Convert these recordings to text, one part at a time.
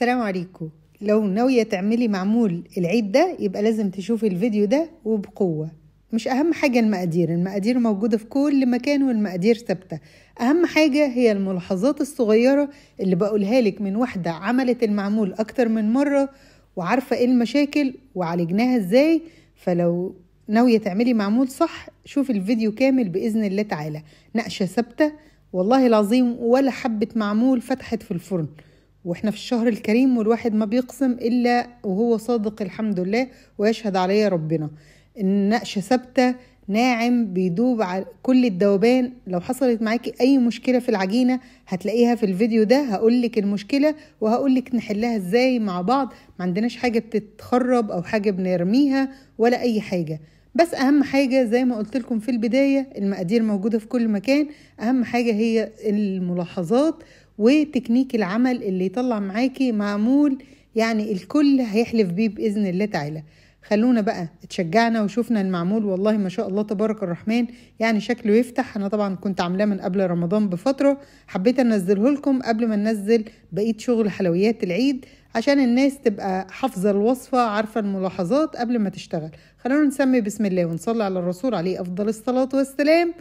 السلام عليكم لو ناوية تعملي معمول العيد ده يبقى لازم تشوفي الفيديو ده وبقوة مش أهم حاجة المقادير المقادير موجودة في كل مكان والمقادير ثابتة أهم حاجة هي الملاحظات الصغيرة اللي بقولها لك من واحدة عملت المعمول أكتر من مرة وعارفة إيه المشاكل وعالجناها إزاي فلو ناوية تعملي معمول صح شوفي الفيديو كامل بإذن الله تعالى نقشة ثابتة والله العظيم ولا حبة معمول فتحت في الفرن واحنا في الشهر الكريم والواحد ما بيقسم الا وهو صادق الحمد لله ويشهد عليه ربنا النقش ثابته ناعم بيدوب على كل الدوبان لو حصلت معاكي اي مشكله في العجينه هتلاقيها في الفيديو ده هقولك المشكله وهقولك نحلها ازاي مع بعض ما عندناش حاجه بتتخرب او حاجه بنرميها ولا اي حاجه بس اهم حاجه زي ما قلت لكم في البدايه المقادير موجوده في كل مكان اهم حاجه هي الملاحظات وتكنيك العمل اللي يطلع معاكي معمول يعني الكل هيحلف بيه بإذن الله تعالى خلونا بقى اتشجعنا وشوفنا المعمول والله ما شاء الله تبارك الرحمن يعني شكله يفتح انا طبعا كنت عاملاه من قبل رمضان بفتره حبيت انزله لكم قبل ما ننزل بقيه شغل حلويات العيد عشان الناس تبقى حافظه الوصفه عارفه الملاحظات قبل ما تشتغل خلونا نسمي بسم الله ونصلي على الرسول عليه افضل الصلاه والسلام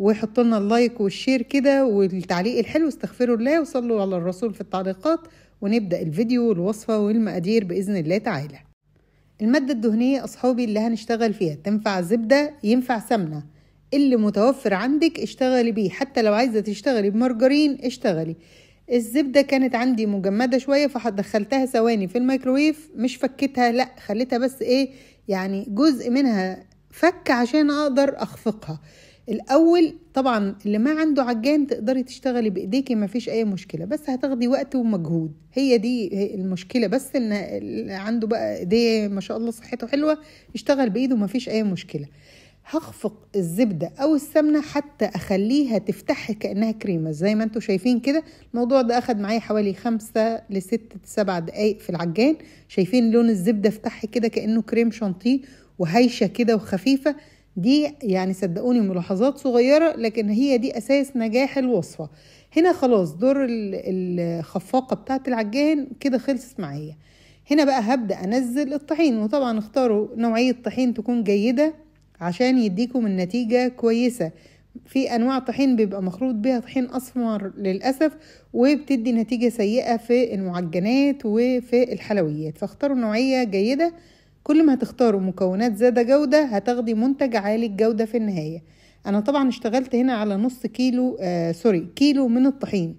ويحط لنا اللايك والشير كده والتعليق الحلو استغفروا الله وصلوا على الرسول في التعليقات ونبدأ الفيديو والوصفة والمقادير بإذن الله تعالى المادة الدهنية أصحابي اللي هنشتغل فيها تنفع زبدة ينفع سمنة اللي متوفر عندك اشتغلي بيه حتى لو عايزة تشتغلي بمارجرين اشتغلي الزبدة كانت عندي مجمدة شوية فدخلتها ثواني في الميكروويف مش فكتها لا خليتها بس ايه يعني جزء منها فك عشان اقدر اخفقها الاول طبعا اللي ما عنده عجان تقدري تشتغلي بايديكي ما فيش اي مشكله بس هتاخدي وقت ومجهود هي دي المشكله بس ان عنده بقى ايديه ما شاء الله صحته حلوه يشتغل بايده ما فيش اي مشكله هخفق الزبده او السمنه حتى اخليها تفتح كانها كريمه زي ما انتم شايفين كده الموضوع ده اخد معايا حوالي خمسة لست سبع دقايق في العجان شايفين لون الزبده فتح كده كانه كريم شانتيه وهيشه كده وخفيفه دي يعني صدقوني ملاحظات صغيرة لكن هي دي أساس نجاح الوصفة هنا خلاص دور الخفاقة بتاعت العجان كده خلصت معايا هنا بقى هبدأ أنزل الطحين وطبعا اختاروا نوعية طحين تكون جيدة عشان يديكم النتيجة كويسة في أنواع طحين بيبقى مخلوط بيها طحين أسمر للأسف وبتدي نتيجة سيئة في المعجنات وفي الحلويات فاختاروا نوعية جيدة كل ما هتختاروا مكونات زادة جودة هتاخدي منتج عالي الجودة في النهاية أنا طبعا اشتغلت هنا على نص كيلو آه سوري كيلو من الطحين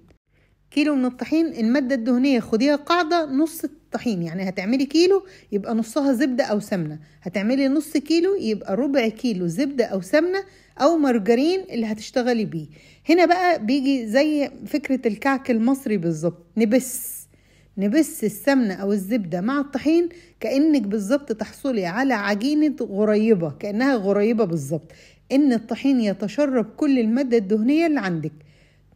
كيلو من الطحين المادة الدهنية خديها قاعدة نص الطحين يعني هتعملي كيلو يبقى نصها زبدة أو سمنة هتعملي نص كيلو يبقى ربع كيلو زبدة أو سمنة أو مرجرين اللي هتشتغلي بيه هنا بقى بيجي زي فكرة الكعك المصري بالظبط نبس نبس السمنة أو الزبدة مع الطحين كأنك بالظبط تحصلي على عجينة غريبة كأنها غريبة بالظبط إن الطحين يتشرب كل المادة الدهنية اللي عندك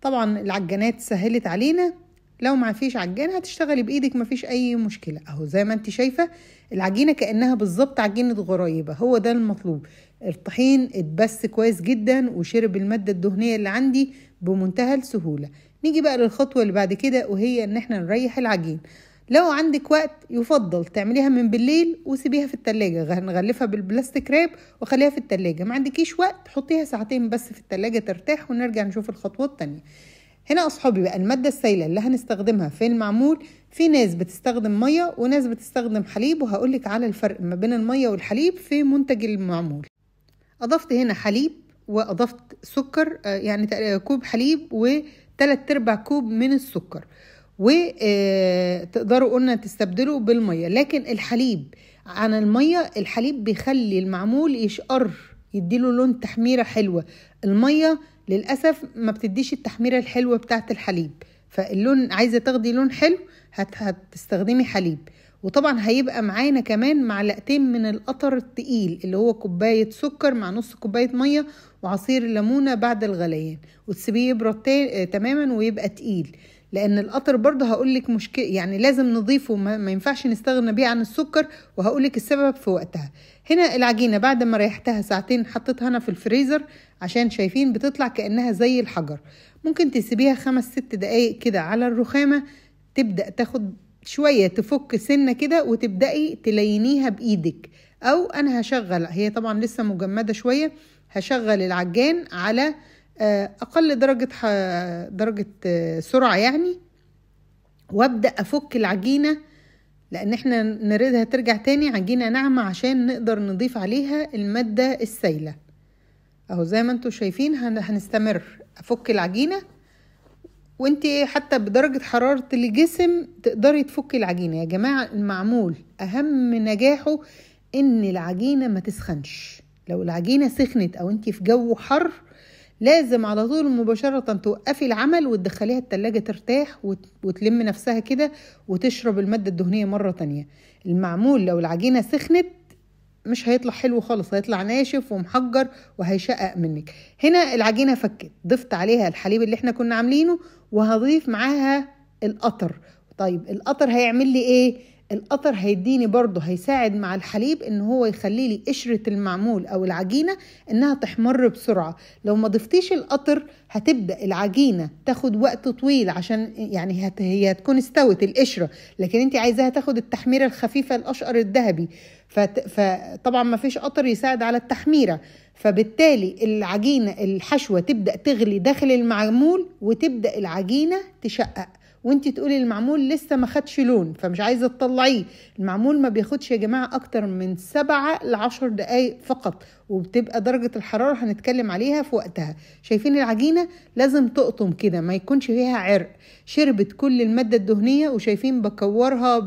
طبعا العجانات سهلت علينا لو ما فيش عجان هتشتغلي بايدك مفيش اي مشكله اهو زي ما انت شايفه العجينه كانها بالظبط عجينه غريبة هو ده المطلوب الطحين اتبس كويس جدا وشرب الماده الدهنيه اللي عندي بمنتهى السهوله نيجي بقى للخطوة اللي بعد كده وهي ان احنا نريح العجين لو عندك وقت يفضل تعمليها من بالليل وسيبيها في التلاجة نغلفها بالبلاستيك راب وخليها في التلاجة ما عندكيش وقت حطيها ساعتين بس في التلاجة ترتاح ونرجع نشوف الخطوة التانية هنا اصحابي بقى المادة السائلة اللي هنستخدمها في المعمول في ناس بتستخدم مية وناس بتستخدم حليب وهقولك على الفرق ما بين المية والحليب في منتج المعمول اضفت هنا حليب واضفت سكر آه، يعني كوب حليب و 3 ارباع كوب من السكر وتقدروا آه، قلنا تستبدلوا بالمية لكن الحليب عن المية الحليب بيخلي المعمول يشقر يديله لون تحميرة حلوة المية للأسف ما بتديش التحميرة الحلوة بتاعة الحليب فاللون عايزة تاخدي لون حلو هتستخدمي حليب وطبعا هيبقى معانا كمان معلقتين من القطر التقيل اللي هو كوباية سكر مع نص كوباية مية وعصير الليمونة بعد الغليان وتسيبيه يبرد تماما ويبقى تقيل لان القطر برضه هقولك مشكله يعني لازم نضيفه ما, ما ينفعش نستغنى بيه عن السكر وهقولك السبب في وقتها هنا العجينه بعد ما ريحتها ساعتين حطيتها انا في الفريزر عشان شايفين بتطلع كانها زي الحجر ممكن تسيبيها خمس ست دقايق كده على الرخامه تبدا تاخد شوية تفك سنة كده وتبدأي تلينيها بإيدك أو أنا هشغل هي طبعا لسه مجمدة شوية هشغل العجان على آه، أقل درجة درجة آه، سرعة يعني وابدأ أفك العجينة لأن احنا نريدها ترجع تاني عجينة ناعمة عشان نقدر نضيف عليها المادة السايلة أهو زي ما انتوا شايفين هنستمر أفك العجينة وانت حتى بدرجة حرارة الجسم تقدري تفكي العجينة يا جماعة المعمول أهم نجاحه إن العجينة ما تسخنش لو العجينة سخنت أو انت في جو حر لازم على طول مباشرة توقفي العمل وتدخليها التلاجة ترتاح وتلم نفسها كده وتشرب المادة الدهنية مرة تانية المعمول لو العجينة سخنت مش هيطلع حلو خالص هيطلع ناشف ومحجر وهيشقق منك هنا العجينه فكت ضفت عليها الحليب اللي احنا كنا عاملينه وهضيف معاها القطر طيب القطر هيعمل لي ايه القطر هيديني برضه هيساعد مع الحليب ان هو يخلي لي قشره المعمول او العجينه انها تحمر بسرعه لو ما ضفتيش القطر هتبدا العجينه تاخد وقت طويل عشان يعني هت هي هتكون استوت القشره لكن انت عايزاها تاخد التحميره الخفيفه الاشقر الذهبي فت... فطبعا ما فيش قطر يساعد على التحميره فبالتالي العجينه الحشوه تبدا تغلي داخل المعمول وتبدا العجينه تشقق وانت تقولي المعمول لسه ما خدش لون فمش عايزه تطلعيه المعمول ما بياخدش يا جماعه اكتر من سبعة 10 دقائق فقط وبتبقى درجه الحراره هنتكلم عليها في وقتها شايفين العجينه لازم تقطم كده ما يكونش فيها عرق شربت كل الماده الدهنيه وشايفين بكورها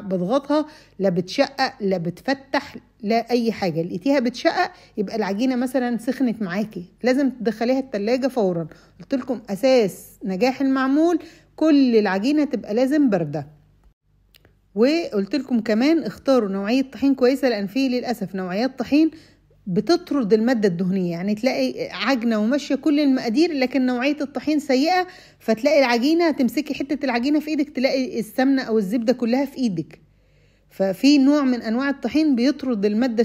بضغطها لا بتشقق لا بتفتح لا اي حاجه لقيتيها بتشقق يبقى العجينه مثلا سخنت معاكي لازم تدخليها التلاجة فورا قلت لكم اساس نجاح المعمول كل العجينه تبقى لازم بارده وقلت لكم كمان اختاروا نوعيه طحين كويسه لان فيه للاسف نوعيات طحين بتطرد المادة الدهنية يعني تلاقي عجنة وماشية كل المقادير لكن نوعية الطحين سيئة فتلاقي العجينة تمسكي حتة العجينة في ايدك تلاقي السمنة او الزبدة كلها في ايدك ففي نوع من انواع الطحين بيطرد المادة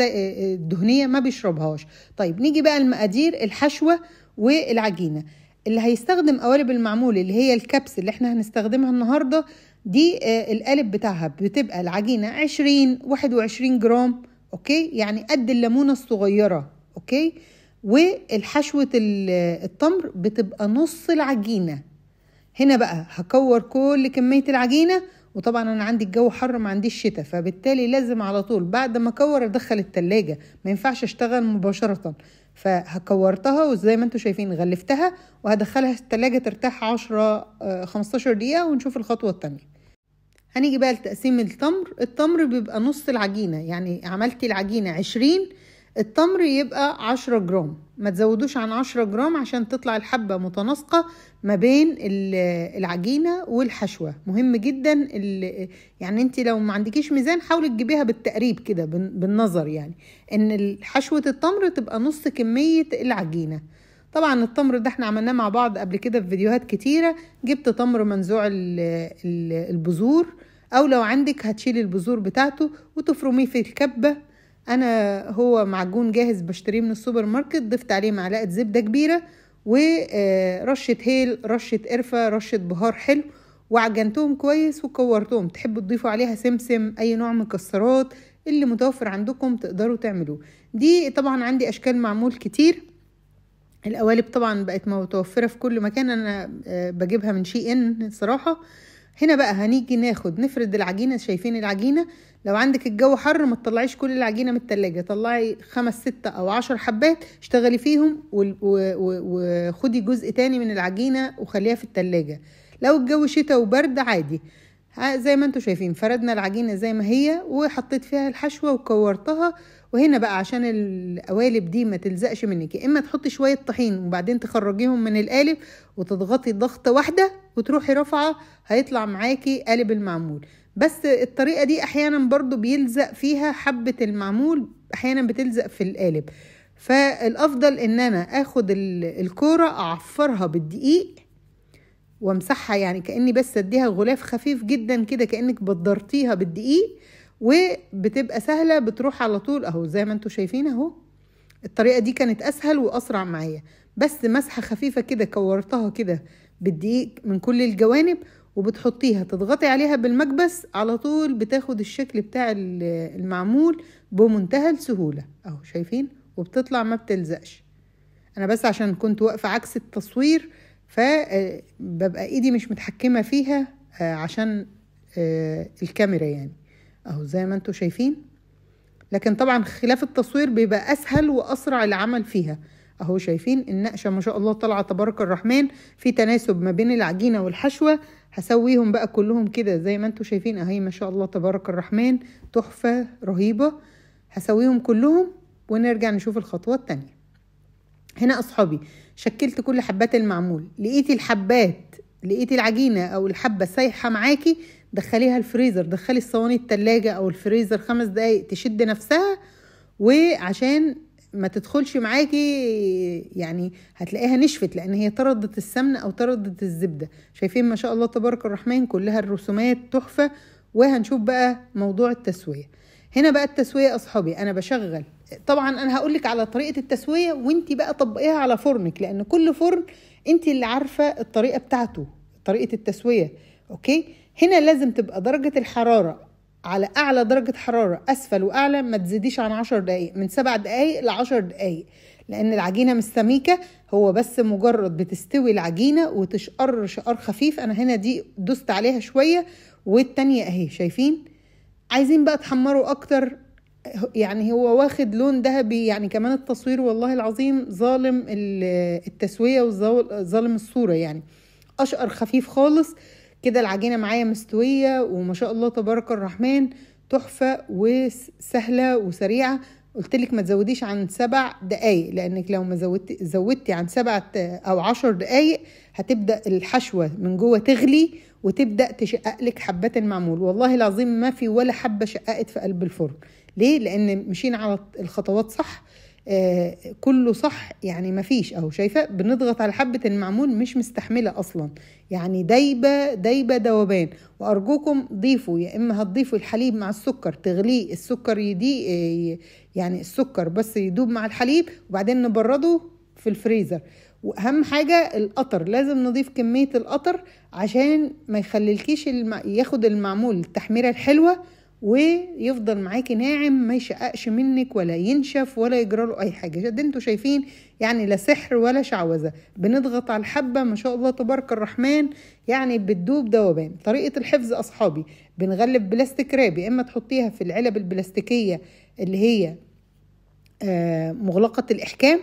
الدهنية ما بيشربهاش طيب نيجي بقى المقادير الحشوة والعجينة اللي هيستخدم قوالب المعمول اللي هي الكبس اللي احنا هنستخدمها النهارده دي آه، القالب بتاعها بتبقى العجينه 20 21 جرام اوكي يعني قد الليمونه الصغيره اوكي والحشوه التمر بتبقى نص العجينه هنا بقى هكور كل كميه العجينه وطبعا انا عندي الجو حر ما عنديش شتاء فبالتالي لازم على طول بعد ما اكور ادخل التلاجة ما ينفعش اشتغل مباشره فهكورتها وزي ما انتم شايفين غلفتها وهدخلها التلاجة ترتاح 10 15 آه، دقيقة ونشوف الخطوة التانية هنيجي بقى لتقسيم التمر التمر بيبقى نص العجينة يعني عملتي العجينة 20 التمر يبقى 10 جرام ما تزودوش عن 10 جرام عشان تطلع الحبة متناسقة ما بين العجينة والحشوة مهم جدا يعني انت لو ما عندكيش ميزان حاولي تجيبيها بالتقريب كده بالنظر يعني ان حشوة التمر تبقى نص كمية العجينة طبعا التمر ده احنا عملناه مع بعض قبل كده في فيديوهات كتيرة جبت تمر منزوع البذور او لو عندك هتشيلي البذور بتاعته وتفرميه في الكبة انا هو معجون جاهز بشتريه من السوبر ماركت ضفت عليه معلقه زبده كبيره ورشه آه، هيل رشه قرفه رشه بهار حلو وعجنتهم كويس وكورتهم تحبوا تضيفوا عليها سمسم اي نوع مكسرات اللي متوفر عندكم تقدروا تعملوه دي طبعا عندي اشكال معمول كتير القوالب طبعا بقت متوفره في كل مكان انا آه، بجيبها من شي ان صراحه هنا بقى هنيجي ناخد نفرد العجينة شايفين العجينة لو عندك الجو حر ما تطلعيش كل العجينة من التلاجة طلعي خمس ستة أو عشر حبات اشتغلي فيهم وخدي جزء تاني من العجينة وخليها في التلاجة لو الجو شتاء وبرد عادي زي ما انتم شايفين فردنا العجينة زي ما هي وحطيت فيها الحشوة وكورتها وهنا بقى عشان القوالب دي ما تلزقش منك يا اما تحطي شوية طحين وبعدين تخرجيهم من القالب وتضغطي ضغطة واحدة وتروحي رافعة هيطلع معاكي قالب المعمول بس الطريقة دي احيانا برضو بيلزق فيها حبة المعمول احيانا بتلزق في القالب فالافضل ان انا اخد الكورة اعفرها بالدقيق وامسحها يعني كاني بس اديها غلاف خفيف جدا كده كانك بدرتيها بالدقيق وبتبقى سهله بتروح على طول اهو زي ما انتم شايفين اهو الطريقه دي كانت اسهل واسرع معايا بس مسحه خفيفه كده كورتها كده بالدقيق من كل الجوانب وبتحطيها تضغطي عليها بالمكبس على طول بتاخد الشكل بتاع المعمول بمنتهى السهوله اهو شايفين وبتطلع ما بتلزقش انا بس عشان كنت واقفه عكس التصوير فببقى آه، ايدي مش متحكمه فيها آه، عشان آه، الكاميرا يعني اهو زي ما انتم شايفين لكن طبعا خلاف التصوير بيبقى اسهل واسرع العمل فيها اهو شايفين النقشه ما شاء الله طالعه تبارك الرحمن في تناسب ما بين العجينه والحشوه هسويهم بقى كلهم كده زي ما انتم شايفين اهي ما شاء الله تبارك الرحمن تحفه رهيبه هسويهم كلهم ونرجع نشوف الخطوه الثانيه هنا اصحابي شكلت كل حبات المعمول لقيتي الحبات لقيتي العجينه او الحبه سايحه معاكي دخليها الفريزر دخلي الصواني التلاجة او الفريزر خمس دقايق تشد نفسها وعشان ما تدخلش معاكي يعني هتلاقيها نشفت لان هي طردت السمنه او طردت الزبده شايفين ما شاء الله تبارك الرحمن كلها الرسومات تحفه وهنشوف بقى موضوع التسويه هنا بقى التسويه اصحابي انا بشغل طبعا انا هقول لك على طريقه التسويه وانت بقى طبقيها على فرنك لان كل فرن انت اللي عارفه الطريقه بتاعته طريقه التسويه اوكي هنا لازم تبقى درجه الحراره على اعلى درجه حراره اسفل واعلى ما تزيديش عن 10 دقائق من 7 دقائق ل 10 دقائق لان العجينه مش سميكه هو بس مجرد بتستوي العجينه وتشقر شقر خفيف انا هنا دي دوست عليها شويه والتانية اهي شايفين عايزين بقى تحمروا اكتر يعني هو واخد لون ذهبي يعني كمان التصوير والله العظيم ظالم التسويه وظالم الصوره يعني اشقر خفيف خالص كده العجينه معايا مستويه وما شاء الله تبارك الرحمن تحفه وسهله وسريعه قلت لك ما تزوديش عن سبع دقايق لانك لو ما زودتي زودتي عن سبع او عشر دقايق هتبدا الحشوه من جوه تغلي وتبدا تشقق لك حبات المعمول والله العظيم ما في ولا حبه شققت في قلب الفرن ليه لان مشينا على الخطوات صح آه كله صح يعني مفيش اهو شايفه بنضغط على حبه المعمول مش مستحمله اصلا يعني دايبه دايبه دوبان وارجوكم ضيفوا يا اما هتضيفوا الحليب مع السكر تغليه السكر يدي آه، يعني السكر بس يدوب مع الحليب وبعدين نبرده في الفريزر واهم حاجه القطر لازم نضيف كميه القطر عشان ما يخللكيش الم... ياخد المعمول التحميره الحلوه ويفضل معاكي ناعم ما يشققش منك ولا ينشف ولا يجرى له اي حاجه ده انتوا شايفين يعني لا سحر ولا شعوذه بنضغط على الحبه ما شاء الله تبارك الرحمن يعني بتدوب دوبان طريقه الحفظ اصحابي بنغلف بلاستيك راب يا اما تحطيها في العلب البلاستيكيه اللي هي آه، مغلقه الاحكام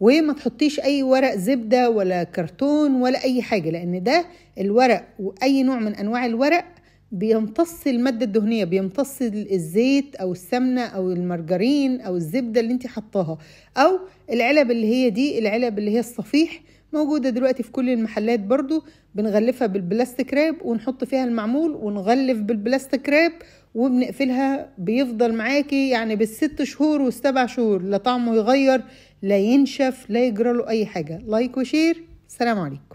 وما تحطيش اي ورق زبده ولا كرتون ولا اي حاجه لان ده الورق واي نوع من انواع الورق بيمتص المادة الدهنية بيمتص الزيت أو السمنة أو المرجرين أو الزبدة اللي انت حطاها أو العلب اللي هي دي العلب اللي هي الصفيح موجودة دلوقتي في كل المحلات برضو بنغلفها بالبلاستيك راب ونحط فيها المعمول ونغلف بالبلاستيك راب وبنقفلها بيفضل معاكي يعني بالست شهور والسبع شهور لا طعمه يغير لا ينشف لا يجرى له أي حاجة لايك وشير سلام عليكم